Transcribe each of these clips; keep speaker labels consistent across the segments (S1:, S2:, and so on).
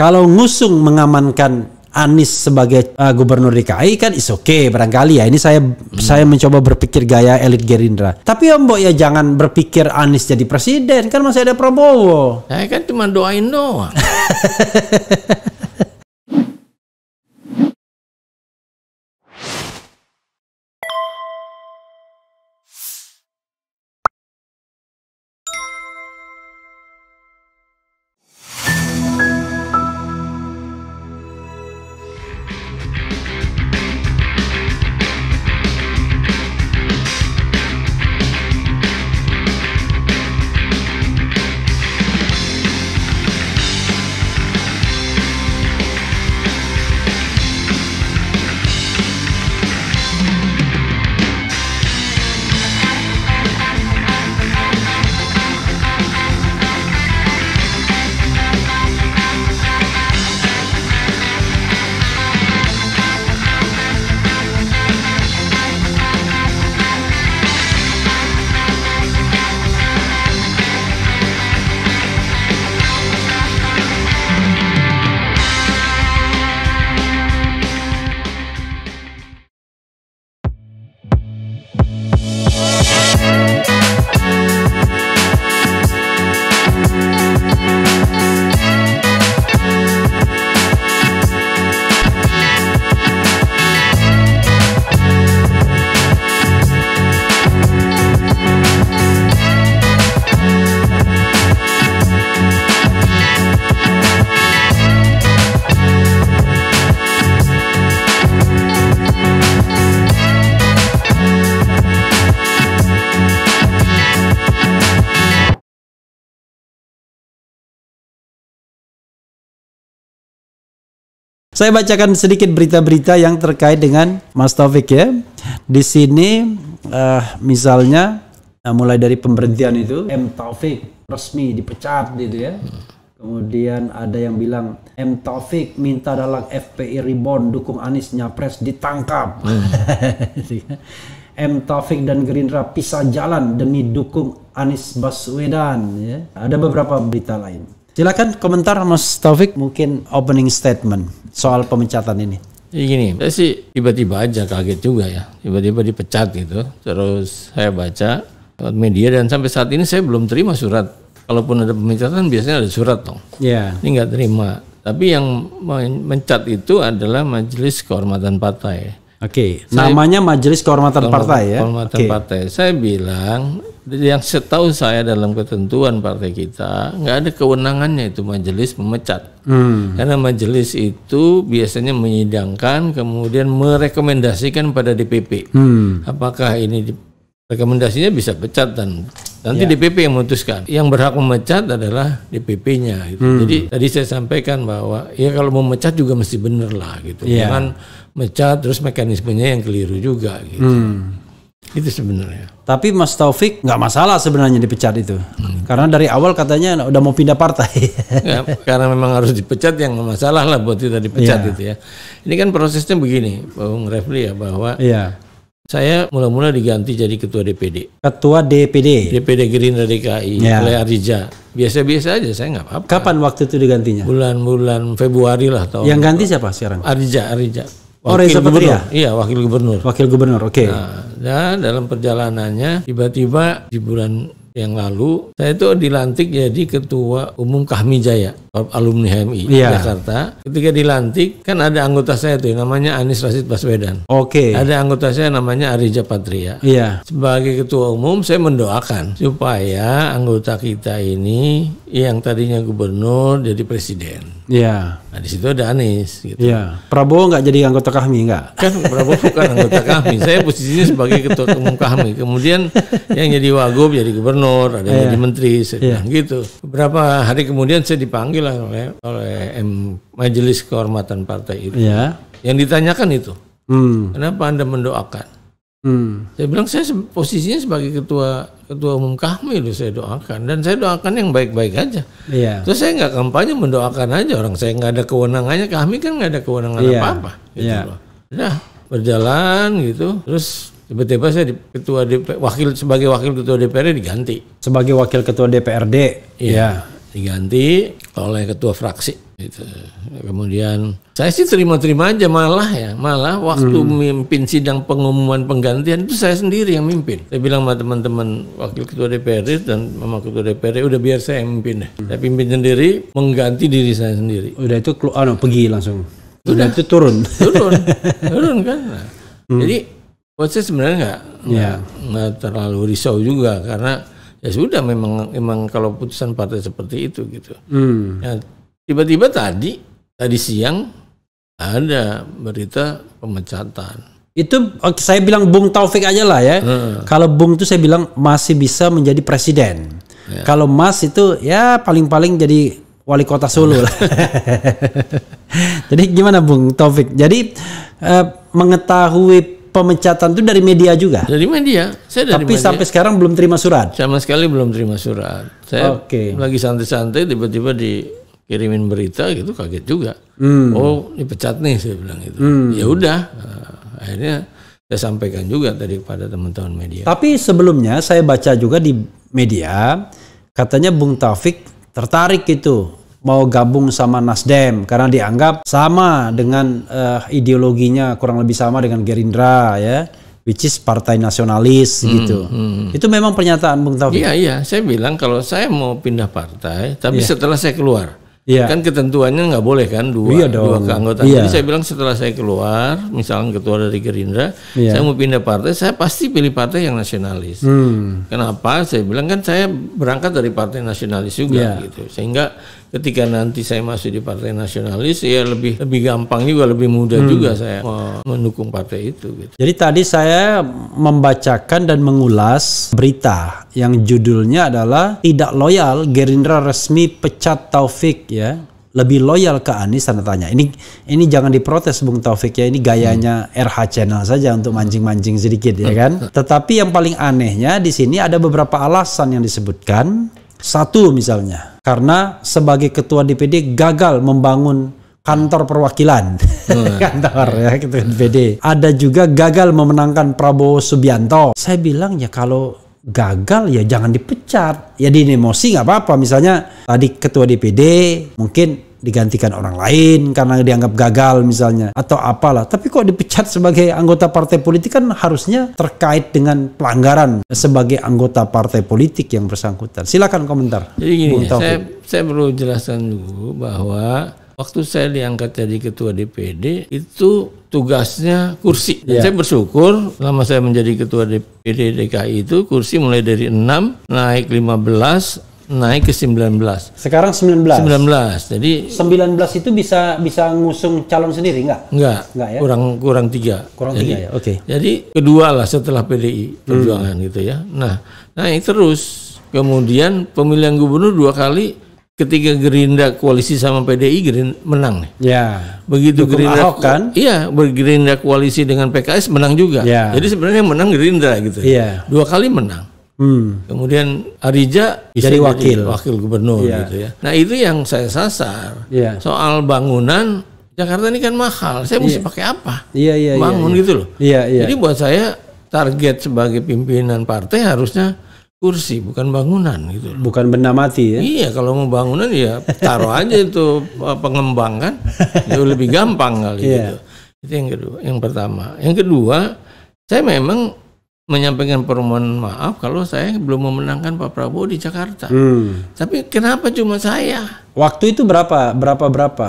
S1: Kalau ngusung mengamankan Anies sebagai uh, gubernur DKI kan is oke okay, barangkali ya ini saya hmm. saya mencoba berpikir gaya elit Gerindra tapi ya om ya jangan berpikir Anies jadi presiden kan masih ada Prabowo
S2: saya kan cuma doain doang
S1: Saya bacakan sedikit berita-berita yang terkait dengan Mas Taufik ya. Di sini uh, misalnya nah mulai dari pemberhentian itu M Taufik resmi dipecat gitu ya. Kemudian ada yang bilang M Taufik minta dalam FPI rebound dukung Anies nyapres ditangkap. M Taufik dan Gerindra pisah jalan demi dukung Anies Baswedan. Ya. Ada beberapa berita lain. Silakan komentar Mas Taufik mungkin opening statement soal pemecatan ini.
S2: Ya gini, saya sih tiba-tiba aja kaget juga ya. Tiba-tiba dipecat gitu. Terus saya baca media dan sampai saat ini saya belum terima surat. Kalaupun ada pemecatan biasanya ada surat dong. Iya. Yeah. Ini nggak terima. Tapi yang mencat itu adalah Majelis Kehormatan Partai. Oke, okay. namanya
S1: Majelis Kehormatan, Kehormatan Partai ya. Kehormatan okay. Partai.
S2: Saya bilang yang setahu saya dalam ketentuan partai kita nggak ada kewenangannya itu majelis memecat hmm. karena majelis itu biasanya menyidangkan kemudian merekomendasikan pada DPP hmm. apakah ini rekomendasinya bisa pecat dan nanti ya. DPP yang memutuskan yang berhak memecat adalah DPP-nya gitu. hmm. jadi tadi saya sampaikan bahwa ya kalau memecat juga mesti bener lah gitu ya. jangan mecat terus mekanismenya yang keliru
S1: juga gitu. Hmm. Itu sebenarnya. Tapi Mas Taufik nggak masalah sebenarnya dipecat itu, hmm. karena dari awal katanya udah mau pindah partai. ya, karena memang harus dipecat yang
S2: masalah lah buat kita dipecat yeah. itu ya. Ini kan prosesnya begini, Bung Refli ya bahwa yeah. saya mula-mula diganti jadi ketua DPD. Ketua DPD. DPD Gerindra DKI, yeah. Iya. oleh Arija. Biasa-biasa aja, saya nggak apa-apa. Kapan waktu itu digantinya? Bulan-bulan Februari lah tahun. Yang ganti siapa sekarang? Arija, Arija. Oh, wakil oh, Reza Patria. Iya, wakil gubernur. Wakil gubernur, oke. Okay. Nah, dan dalam perjalanannya tiba-tiba di bulan yang lalu saya itu dilantik jadi ketua umum Kahmi Jaya alumni HMI iya. Jakarta ketika dilantik kan ada anggota saya itu, namanya Anies Rasid Baswedan oke okay. ada anggota saya namanya Arija Patria iya sebagai ketua umum saya mendoakan supaya anggota kita ini Iya, yang tadinya gubernur jadi presiden. Iya. Nah di situ ada Anies. Gitu. Iya.
S1: Prabowo nggak jadi anggota kami nggak? Kan Prabowo bukan anggota kami. Saya posisinya sebagai ketua umum kami. Kemudian yang jadi wagub jadi gubernur, ada yang yeah. jadi menteri. sedang iya. yeah.
S2: gitu. Beberapa hari kemudian saya dipanggil oleh oleh M, Majelis Kehormatan Partai itu. Iya. Yang ditanyakan itu, hmm. kenapa anda mendoakan? Hmm. Saya bilang saya posisinya sebagai ketua ketua umum kami loh saya doakan dan saya doakan yang baik-baik aja. Iya. Terus saya nggak kampanye mendoakan aja orang saya nggak ada kewenangannya kami kan nggak ada kewenangan iya. apa-apa gitu iya. loh. Nah berjalan gitu terus tiba-tiba saya di, ketua DP, wakil sebagai wakil ketua DPRD diganti. Sebagai wakil ketua DPRD. Iya. Ya. Diganti oleh ketua fraksi gitu. Kemudian saya sih terima-terima aja malah ya, malah waktu hmm. mimpin sidang pengumuman penggantian itu saya sendiri yang mimpin. Saya bilang sama teman-teman wakil ketua DPRD dan mama ketua DPRD ya udah biar saya yang mimpin deh. Saya pimpin sendiri mengganti diri saya sendiri. Udah itu keluar anu, oh, no, pergi langsung. Udah, udah itu turun. Turun. turun kan. Nah, hmm. Jadi buat saya sebenarnya nggak yeah. terlalu risau juga karena ya sudah memang memang kalau putusan partai seperti itu gitu. Hmm. Ya, tiba-tiba tadi tadi siang ada berita pemecatan
S1: itu oh, saya bilang Bung Taufik aja lah ya. Hmm. Kalau Bung itu saya bilang masih bisa menjadi presiden. Ya. Kalau Mas itu ya paling-paling jadi wali kota Solo lah. jadi gimana Bung Taufik? Jadi eh, mengetahui pemecatan itu dari media juga? Dari media. Saya dari Tapi media. sampai sekarang belum terima surat.
S2: Sama sekali belum terima surat. Saya okay. lagi santai-santai tiba-tiba dikirimin berita gitu kaget juga.
S1: Hmm. Oh, dipecat nih saya bilang gitu. Hmm. Ya udah, nah,
S2: akhirnya saya sampaikan juga tadi kepada teman-teman media.
S1: Tapi sebelumnya saya baca juga di media katanya Bung Taufik tertarik itu mau gabung sama Nasdem karena dianggap sama dengan uh, ideologinya kurang lebih sama dengan Gerindra ya which is partai nasionalis hmm, gitu. Hmm. Itu memang pernyataan Bung Taufik. Iya iya, saya
S2: bilang kalau saya mau pindah partai tapi yeah. setelah saya keluar. Ya. Kan ketentuannya nggak boleh kan dua, iya dua keanggotaan. Iya. Jadi saya bilang setelah saya keluar, misalnya ketua dari Gerindra, iya. saya mau pindah partai, saya pasti pilih partai yang nasionalis. Hmm. Kenapa? Saya bilang kan saya berangkat dari partai nasionalis juga iya. gitu. Sehingga ketika nanti saya masuk di partai nasionalis ya lebih lebih gampang juga lebih mudah hmm. juga saya mendukung partai itu gitu.
S1: Jadi tadi saya membacakan dan mengulas berita yang judulnya adalah tidak loyal Gerindra resmi pecat Taufik ya lebih loyal ke Anies tanda tanya. Ini ini jangan diprotes Bung Taufik ya. Ini gayanya hmm. RH Channel saja untuk mancing-mancing sedikit ya hmm. kan. Hmm. Tetapi yang paling anehnya di sini ada beberapa alasan yang disebutkan. Satu misalnya karena sebagai ketua DPD gagal membangun kantor perwakilan hmm. kantor ya gitu DPD ada juga gagal memenangkan Prabowo Subianto saya bilang ya kalau gagal ya jangan dipecat ya emosi nggak apa-apa misalnya tadi ketua DPD mungkin digantikan orang lain karena dianggap gagal misalnya atau apalah. Tapi kok dipecat sebagai anggota partai politik kan harusnya terkait dengan pelanggaran sebagai anggota partai politik yang bersangkutan. Silakan komentar. Jadi gini, saya,
S2: saya perlu jelaskan dulu bahwa waktu saya diangkat jadi ketua DPD itu tugasnya kursi. Dan yeah. Saya
S1: bersyukur
S2: selama saya menjadi ketua DPD DKI itu kursi mulai dari 6 naik 15 naik ke 19. Sekarang 19. 19.
S1: Jadi 19 itu bisa bisa ngusung calon sendiri enggak? Enggak. Enggak ya. Kurang
S2: kurang tiga. Kurang jadi, tiga ya. Oke. Okay. Jadi kedua lah setelah PDI Perjuangan hmm. gitu ya. Nah naik terus. Kemudian pemilihan gubernur dua kali ketika Gerindra koalisi sama PDI Gerindra menang nih. Ya. Begitu Dukung Gerindra Ahok, kan? Iya, bergerindra koalisi dengan PKS menang juga. Ya. Jadi sebenarnya menang Gerindra gitu. ya. Dua kali menang. Hmm. Kemudian Arija bisa jadi wakil jadi wakil gubernur yeah. gitu ya. Nah, itu yang saya sasar. Yeah. Soal bangunan Jakarta ini kan mahal. Saya yeah. mesti iya. pakai apa?
S1: Yeah, yeah, iya, Bangun yeah, Bangun gitu loh. Yeah, yeah. Jadi
S2: buat saya target sebagai pimpinan partai harusnya kursi bukan bangunan
S1: gitu loh. bukan benda mati
S2: ya iya kalau mau bangunan ya taruh aja itu eh, pengembang kan itu lebih gampang kali yeah. gitu itu yang kedua yang pertama yang kedua saya memang menyampaikan permohonan maaf kalau saya belum memenangkan Pak Prabowo di Jakarta. Hmm. Tapi kenapa cuma saya?
S1: Waktu itu berapa? Berapa berapa?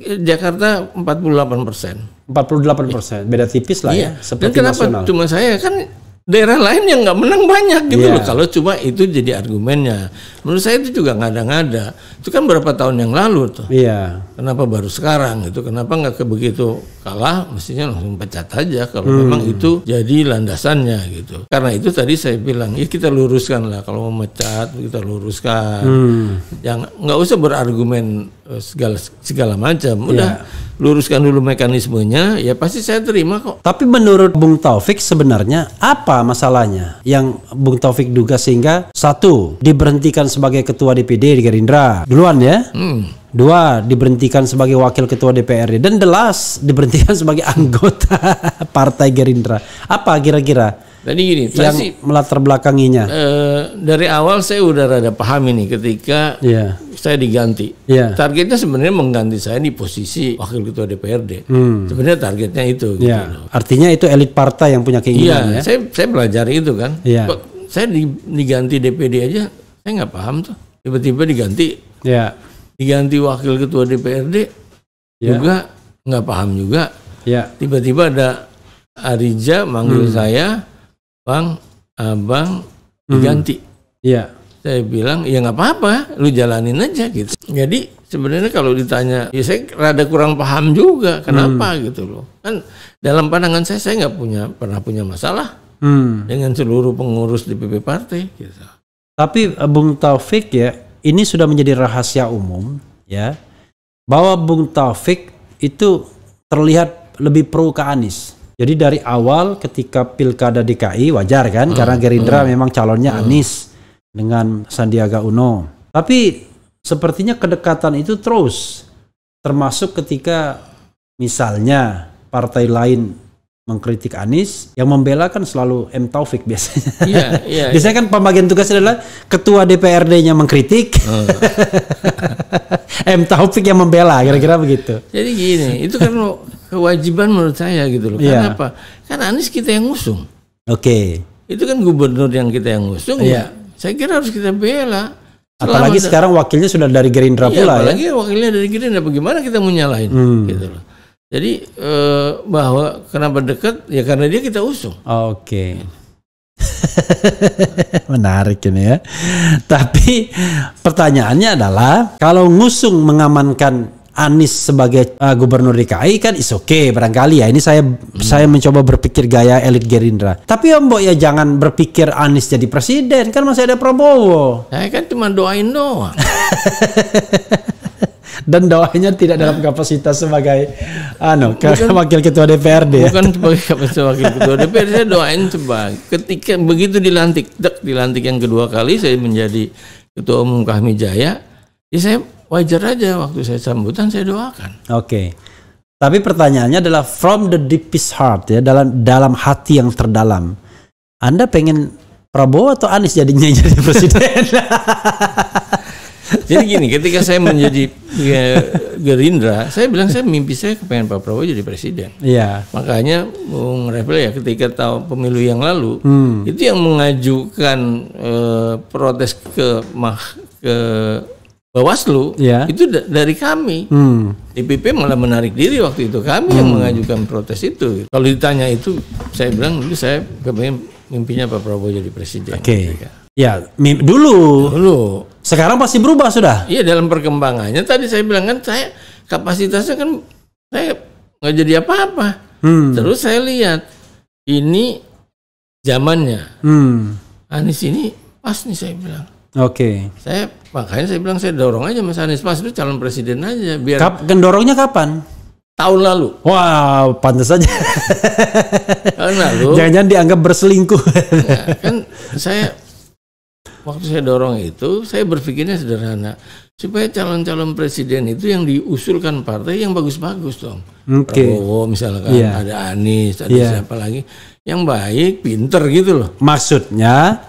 S1: Jakarta 48 persen. 48 persen, beda tipis lah iya. ya. Dan kenapa nasional. cuma
S2: saya kan daerah lain yang nggak menang banyak gitu yeah. loh iya. kalau cuma itu jadi argumennya menurut saya itu juga ngada-ngada itu kan berapa tahun yang lalu tuh yeah. kenapa baru sekarang itu kenapa nggak begitu kalah mestinya langsung pecat aja kalau hmm. memang itu jadi landasannya gitu karena itu tadi saya bilang ya kita luruskan lah kalau mau pecat, kita luruskan hmm. yang nggak usah berargumen eh, segala segala
S1: macam iya. udah yeah. luruskan dulu mekanismenya ya pasti saya terima kok tapi menurut Bung Taufik sebenarnya apa apa masalahnya yang Bung Taufik duga sehingga satu diberhentikan sebagai ketua DPD di Gerindra duluan ya. Hmm. Dua, diberhentikan sebagai wakil ketua DPRD dan delas diberhentikan sebagai anggota Partai Gerindra. Apa kira-kira Tadi gini, yang sih, melatar belakanginya.
S2: E, dari awal saya udah rada paham ini ketika yeah. saya diganti. Yeah. Targetnya sebenarnya mengganti saya di posisi wakil ketua DPRD. Hmm. Sebenarnya targetnya itu. Gitu yeah.
S1: Artinya itu elit partai yang punya keinginan yeah, ya. Saya saya
S2: belajar itu kan. Yeah. Kok saya diganti DPD aja, saya nggak paham tuh. Tiba-tiba diganti. Yeah. Diganti wakil ketua DPRD yeah. juga nggak paham juga. Iya. Tiba-tiba yeah. ada Arija manggil hmm. saya bang abang hmm. diganti hmm. iya saya bilang ya nggak apa-apa lu jalanin aja gitu jadi sebenarnya kalau ditanya ya saya rada kurang paham juga kenapa hmm. gitu loh kan dalam pandangan saya saya nggak punya pernah
S1: punya masalah hmm. dengan seluruh pengurus di PP partai gitu tapi eh, Bung Taufik ya ini sudah menjadi rahasia umum ya bahwa Bung Taufik itu terlihat lebih pro ke Anies jadi dari awal ketika pilkada DKI wajar kan hmm. karena Gerindra hmm. memang calonnya hmm. Anies dengan Sandiaga Uno. Tapi sepertinya kedekatan itu terus termasuk ketika misalnya partai lain mengkritik Anies, yang membela kan selalu M Taufik biasanya. Iya, iya, biasanya iya. kan pembagian tugas adalah ketua DPRD-nya mengkritik, uh. M Taufik yang membela, kira-kira begitu. Jadi gini, itu kan kewajiban menurut saya gitu loh. yeah. Kenapa?
S2: Kan Anies kita yang
S1: ngusung. Oke. Okay.
S2: Itu kan gubernur yang kita yang ngusung. Iya. Yeah. Saya kira harus kita bela. apalagi sekarang
S1: wakilnya sudah dari Gerindra iya, pula apalagi
S2: ya. Apalagi wakilnya dari Gerindra, bagaimana kita
S1: menyalahin hmm. gitu loh.
S2: Jadi eh, bahwa kenapa dekat ya karena dia kita usung. Oke. Okay.
S1: Menarik ini ya. Tapi pertanyaannya adalah kalau ngusung mengamankan Anies sebagai uh, gubernur DKI kan is oke okay, barangkali ya. Ini saya hmm. saya mencoba berpikir gaya elit Gerindra. Tapi Om ya Bo, ya jangan berpikir Anies jadi presiden kan masih ada Prabowo. Saya kan cuma doain doang. dan doanya tidak dalam kapasitas sebagai ano bukan, wakil ketua DPRD ya. bukan ya. sebagai kapasitas wakil
S2: ketua DPRD saya doain coba. ketika begitu dilantik dek, dilantik yang kedua kali saya menjadi ketua umum Kahmi Jaya ya saya wajar aja waktu saya sambutan saya doakan
S1: oke okay. tapi pertanyaannya adalah from the deepest heart ya dalam dalam hati yang terdalam Anda pengen Prabowo atau Anies jadinya jadi presiden jadi gini, ketika saya menjadi ya, Gerindra,
S2: saya bilang saya mimpi saya kepengen Pak Prabowo jadi presiden. Iya. Makanya Bung ya ketika tahu pemilu yang lalu, hmm. itu yang mengajukan eh, protes ke mah ke Bawaslu ya. itu da dari kami. Hmm. DPP malah menarik diri waktu itu kami hmm. yang mengajukan protes itu. Kalau ditanya itu, saya bilang dulu saya kepengen mimpinya Pak Prabowo jadi presiden. Oke. Okay. Gitu
S1: ya, dulu.
S2: Dulu. Sekarang pasti berubah sudah. Iya dalam perkembangannya tadi saya bilang kan saya kapasitasnya kan saya nggak jadi apa-apa. Hmm. Terus saya lihat ini zamannya. Hmm. Anies ini pas nih saya bilang. Oke. Okay. Saya makanya saya bilang saya dorong aja Mas Anies pas itu calon presiden aja biar. Kap, dorongnya
S1: kapan? tahun lalu. Wah, wow, pantas aja. tahun lalu. Jangan-jangan dianggap berselingkuh. Nah,
S2: kan saya waktu saya dorong itu, saya berpikirnya sederhana. Supaya calon-calon presiden itu yang diusulkan partai yang bagus-bagus dong. Okay. Prabowo misalkan, yeah. ada Anies, ada yeah. siapa
S1: lagi. Yang baik, pinter gitu loh. Maksudnya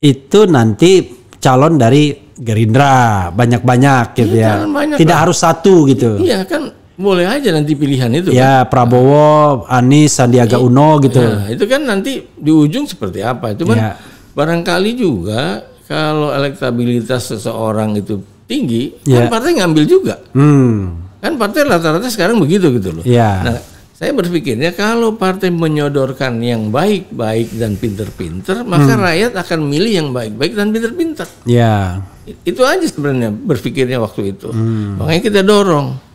S1: itu nanti calon dari Gerindra banyak-banyak gitu iya, ya. ya. Banyak Tidak lah. harus satu gitu.
S2: Iya kan boleh aja nanti pilihan itu. Ya
S1: kan? Prabowo, Anies, Sandiaga Uno gitu. Ya, itu
S2: kan nanti di ujung seperti apa. Cuman ya. barangkali juga kalau elektabilitas seseorang itu tinggi, yeah. kan partai ngambil juga. Hmm. Kan partai rata-rata sekarang begitu gitu loh. Yeah. Nah, saya berpikirnya kalau partai menyodorkan yang baik-baik dan pinter-pinter, maka hmm. rakyat akan milih yang baik-baik dan pinter-pinter. Ya. Itu aja sebenarnya berpikirnya waktu itu. Hmm. Makanya kita dorong